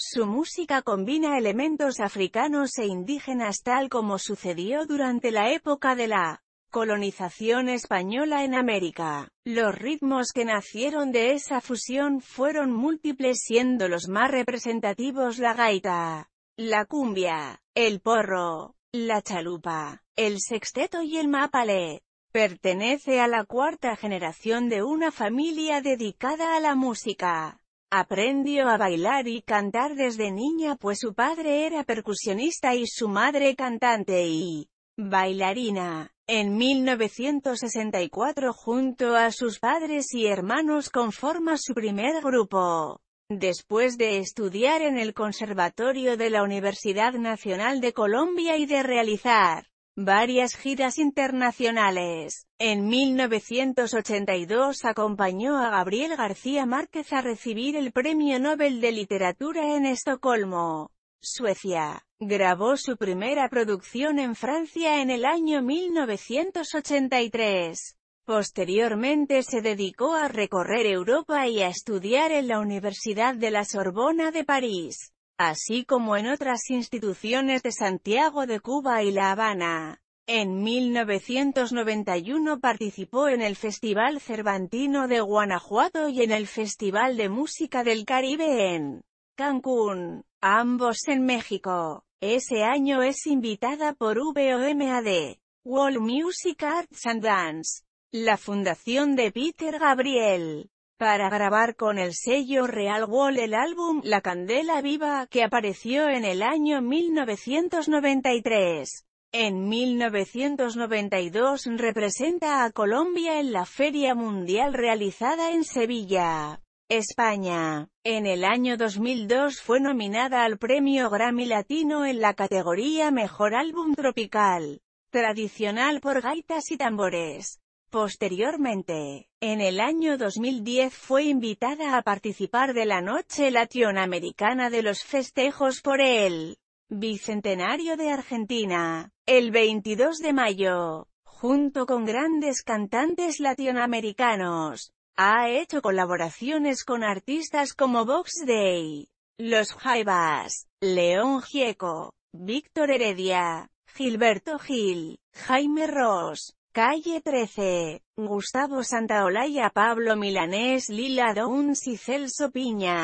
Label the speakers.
Speaker 1: Su música combina elementos africanos e indígenas tal como sucedió durante la época de la colonización española en América. Los ritmos que nacieron de esa fusión fueron múltiples siendo los más representativos la gaita, la cumbia, el porro, la chalupa, el sexteto y el mapale. Pertenece a la cuarta generación de una familia dedicada a la música. Aprendió a bailar y cantar desde niña pues su padre era percusionista y su madre cantante y bailarina. En 1964 junto a sus padres y hermanos conforma su primer grupo. Después de estudiar en el Conservatorio de la Universidad Nacional de Colombia y de realizar varias giras internacionales. En 1982 acompañó a Gabriel García Márquez a recibir el Premio Nobel de Literatura en Estocolmo, Suecia. Grabó su primera producción en Francia en el año 1983. Posteriormente se dedicó a recorrer Europa y a estudiar en la Universidad de la Sorbona de París así como en otras instituciones de Santiago de Cuba y La Habana. En 1991 participó en el Festival Cervantino de Guanajuato y en el Festival de Música del Caribe en Cancún, ambos en México. Ese año es invitada por VOMAD, World Music Arts and Dance, la fundación de Peter Gabriel para grabar con el sello Real Wall el álbum La Candela Viva, que apareció en el año 1993. En 1992 representa a Colombia en la Feria Mundial realizada en Sevilla, España. En el año 2002 fue nominada al Premio Grammy Latino en la categoría Mejor Álbum Tropical, tradicional por gaitas y tambores. Posteriormente, en el año 2010 fue invitada a participar de la Noche Latinoamericana de los Festejos por el Bicentenario de Argentina, el 22 de mayo, junto con grandes cantantes latinoamericanos. Ha hecho colaboraciones con artistas como Vox Day, Los Jaivas, León Gieco, Víctor Heredia, Gilberto Gil, Jaime Ross, Calle 13. Gustavo Santaolalla Pablo Milanés Lila Downs y Celso Piña.